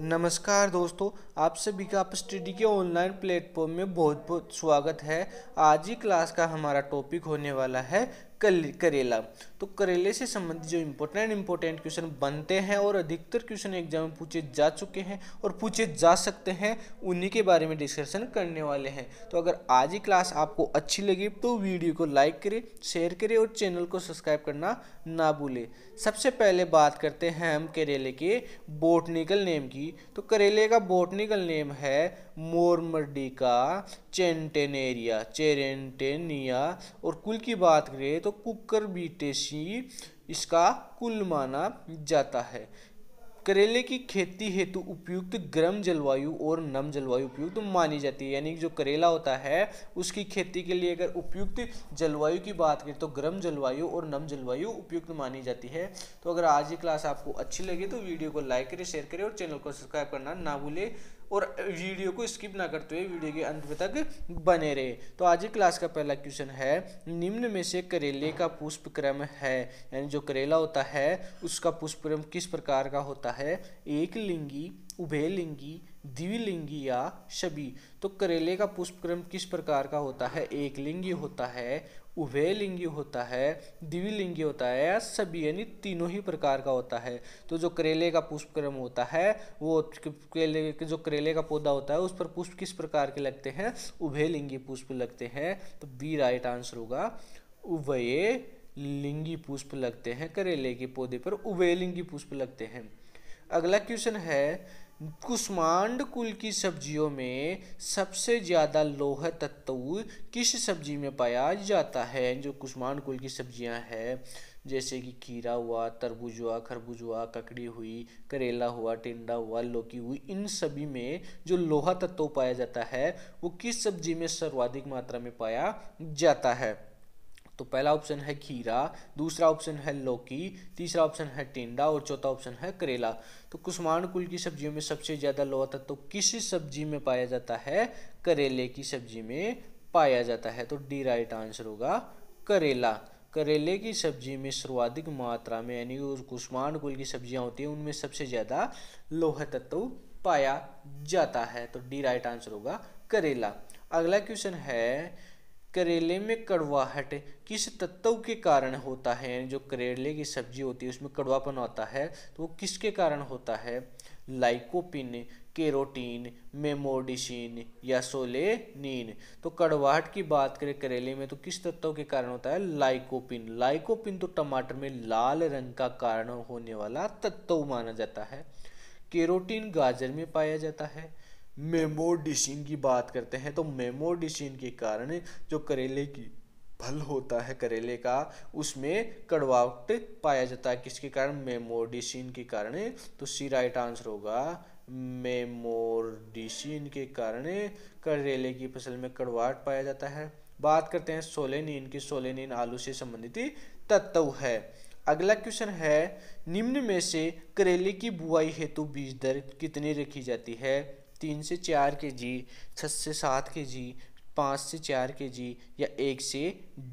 नमस्कार दोस्तों आप सभी का स्टडी के ऑनलाइन प्लेटफॉर्म में बहुत बहुत स्वागत है आज ही क्लास का हमारा टॉपिक होने वाला है करेला तो करेले से संबंधित जो इम्पोर्टेंट इम्पोर्टेंट क्वेश्चन बनते हैं और अधिकतर क्वेश्चन एग्जाम में पूछे जा चुके हैं और पूछे जा सकते हैं उन्हीं के बारे में डिस्कशन करने वाले हैं तो अगर आज ही क्लास आपको अच्छी लगी तो वीडियो को लाइक करें शेयर करें और चैनल को सब्सक्राइब करना ना भूलें सबसे पहले बात करते हैं हम करेले के बोटनिकल नेम की तो करेले का बोटनिकल नेम है मोरमडिका चेंटेनेरिया चेरेंटेनिया और कुल की बात करें तो तो कुकर बीटेसी इसका कुल माना जाता है करेले की खेती हेतु उपयुक्त गर्म जलवायु और नम जलवायु उपयुक्त मानी जाती है यानी जो करेला होता है उसकी खेती के लिए अगर उपयुक्त जलवायु की बात करें तो गर्म जलवायु और नम जलवायु उपयुक्त मानी जाती है तो अगर आज की क्लास आपको अच्छी लगी तो वीडियो को लाइक करें शेयर करें और चैनल को सब्सक्राइब करना ना भूलें और वीडियो को स्किप ना करते हुए वीडियो के अंत तक बने रहे तो आज की क्लास का पहला क्वेश्चन है निम्न में से करेले का पुष्प क्रम है यानी जो करेला होता है उसका पुष्प क्रम किस प्रकार का होता है एक लिंगी उभयलिंगी द्विलिंगी या शबी तो करेले का पुष्पक्रम किस प्रकार का होता है एक लिंगी होता है उभयलिंगी होता है द्विलिंगी होता है या सभी यानी तीनों ही प्रकार का होता है तो जो करेले का पुष्पक्रम होता है वो करेले जो करेले का पौधा होता है उस पर पुष्प किस प्रकार के लगते हैं उभयलिंगी पुष्प लगते हैं तो बी राइट आंसर होगा उभय लिंगी पुष्प लगते हैं करेले के पौधे पर उभयलिंगी पुष्प लगते हैं अगला क्वेश्चन है कुष्मांड कुल की सब्जियों में सबसे ज़्यादा लोह तत्व किस सब्जी में पाया जाता है जो कुष्मांड कुल की सब्जियां हैं जैसे कि खीरा हुआ तरबूज हुआ खरबूज हुआ ककड़ी हुई करेला हुआ टिंडा हुआ लौकी हुई इन सभी में जो लोहा तत्व पाया जाता है वो किस सब्जी में सर्वाधिक मात्रा में पाया जाता है तो पहला ऑप्शन है खीरा दूसरा ऑप्शन है लौकी तीसरा ऑप्शन है टिंडा और चौथा ऑप्शन है करेला तो कुष्माण कुल की सब्जियों में सबसे ज़्यादा लोहा तत्व तो किस सब्जी में पाया जाता है करेले की सब्जी में पाया जाता है तो डी राइट आंसर होगा करेला करेले की सब्जी में सर्वाधिक मात्रा में यानी कुष्माण कुल की सब्जियां होती हैं उनमें सबसे ज़्यादा लोह तत्व पाया जाता है तो डी राइट आंसर होगा करेला अगला क्वेश्चन है करेले में कड़वाहट किस तत्व के कारण होता है यानी जो करेले की सब्जी होती है उसमें कड़वापन आता है तो वो किसके कारण होता है लाइकोपिन केरोटीन मेमोडिसिन या सोलेनिन तो कड़वाहट की बात करें करेले में तो किस तत्व के कारण होता है लाइकोपिन लाइकोपिन तो टमाटर में लाल रंग का कारण होने वाला तत्व माना जाता है केरोटीन गाजर में पाया जाता है मेमोडिशिन की बात करते हैं तो मेमोडिशिन के कारण जो करेले की फल होता है करेले का उसमें कड़वावट पाया जाता है किसके कारण मेमोडिसिन के कारण तो सी राइट आंसर होगा मेमोडिसिन के कारण करेले की फसल में कड़वाहट पाया जाता है बात करते हैं सोलेनिन की सोलेनिन आलू से संबंधित तत्व है अगला क्वेश्चन है निम्न में से करेले की बुआई हेतु बीज दर कितनी रखी जाती है तीन से चार के जी छः से सात के जी पाँच से चार के जी या एक से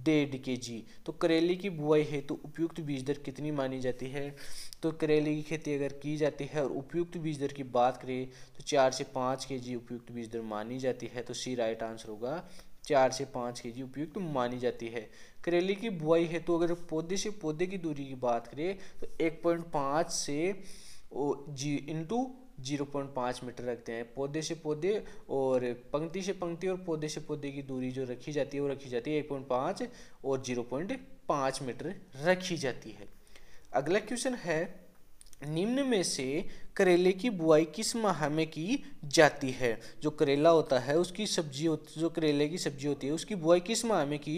डेढ़ के जी तो करेले की बुआई हेतु तो उपयुक्त बीज दर कितनी मानी जाती है तो करेले की खेती अगर की जाती है और उपयुक्त बीज दर की बात करें तो चार से पाँच के जी उपयुक्त बीज दर मानी जाती है तो सी राइट आंसर होगा चार से पाँच के जी उपयुक्त मानी जाती है करेले की बुआई हेतु तो अगर पौधे से पौधे की दूरी की बात करें तो एक पॉइंट पाँच से जी इंटू जीरो पॉइंट पाँच मीटर रखते हैं पौधे से पौधे और पंक्ति से पंक्ति और पौधे से पौधे की दूरी जो रखी जाती है वो रखी जाती है एक पॉइंट पाँच और जीरो पॉइंट पाँच मीटर रखी जाती है अगला क्वेश्चन है निम्न में से करेले की बुआई किस माह में की जाती है जो करेला होता है उसकी सब्जी होती जो करेले की सब्जी होती है उसकी बुआई किस माह में की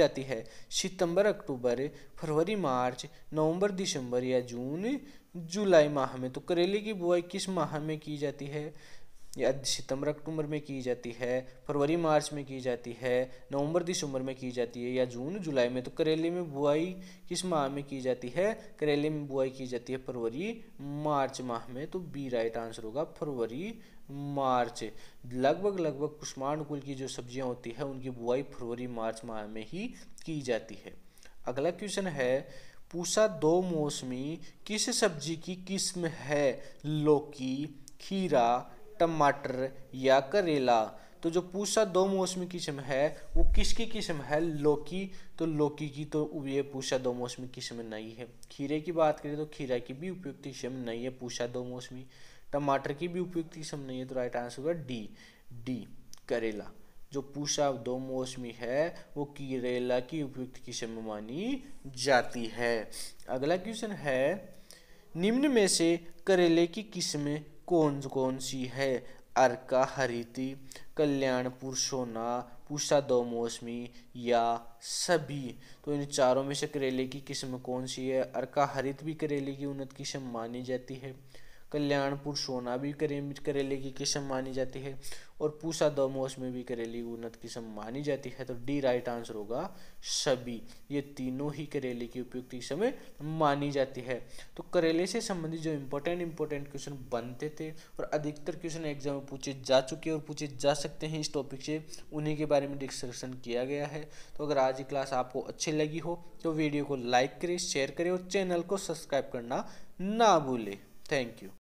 जाती है सितंबर अक्टूबर फरवरी मार्च नवंबर दिसंबर या जून जुलाई माह में तो करेले की बुआई किस माह में की जाती है या सितंबर अक्टूबर में की जाती है फरवरी मार्च में की जाती है नवंबर दिसंबर में की जाती है या जून जुलाई में तो करेले में बुआई किस माह में की जाती है करेले में बुआई की जाती है फरवरी मार्च माह में तो बी राइट आंसर होगा फरवरी मार्च लगभग लगभग कुष्मांडकुल की जो सब्जियां होती है उनकी बुआई फरवरी मार्च माह में ही की जाती है अगला क्वेश्चन है पूसा दो मौसमी किस सब्जी की किस्म है लौकी खीरा टमाटर या करेला तो जो पूसा दो मौसमी किस्म है वो किसकी किस्म है लौकी तो लौकी की तो ये पूसा दो मौसमी किस्म नहीं है खीरे की बात करें तो खीरा की भी उपयुक्त किस्म नहीं है पूसा दो मौसमी टमाटर की भी उपयुक्त किस्म नहीं है तो राइट आंसर होगा डी डी करेला जो पूषा दो मौसमी है वो कीरेला की उपयुक्त किस्म मानी जाती है अगला क्वेश्चन है निम्न में से करेले की किस्में कौन कौन सी है अर्का हरिति कल्याणपुर सोना पूषा दो मौसमी या सभी तो इन चारों में से करेले की किस्म कौन सी है अर्का हरित भी करेले की उन्नत किस्म मानी जाती है कल्याणपुर सोना भी करे करेले की किस्म मानी जाती है और पूसा दमोस में भी करेली उन्नत किस्म मानी जाती है तो डी राइट आंसर होगा सभी ये तीनों ही करेले की उपयुक्त किस्म मानी जाती है तो करेले से संबंधित जो इम्पोर्टेंट इम्पोर्टेंट क्वेश्चन बनते थे और अधिकतर क्वेश्चन एग्जाम में पूछे जा चुके और पूछे जा सकते हैं इस टॉपिक से उन्हीं के बारे में डिस्कशन किया गया है तो अगर आज की क्लास आपको अच्छी लगी हो तो वीडियो को लाइक करें शेयर करें और चैनल को सब्सक्राइब करना ना भूलें थैंक यू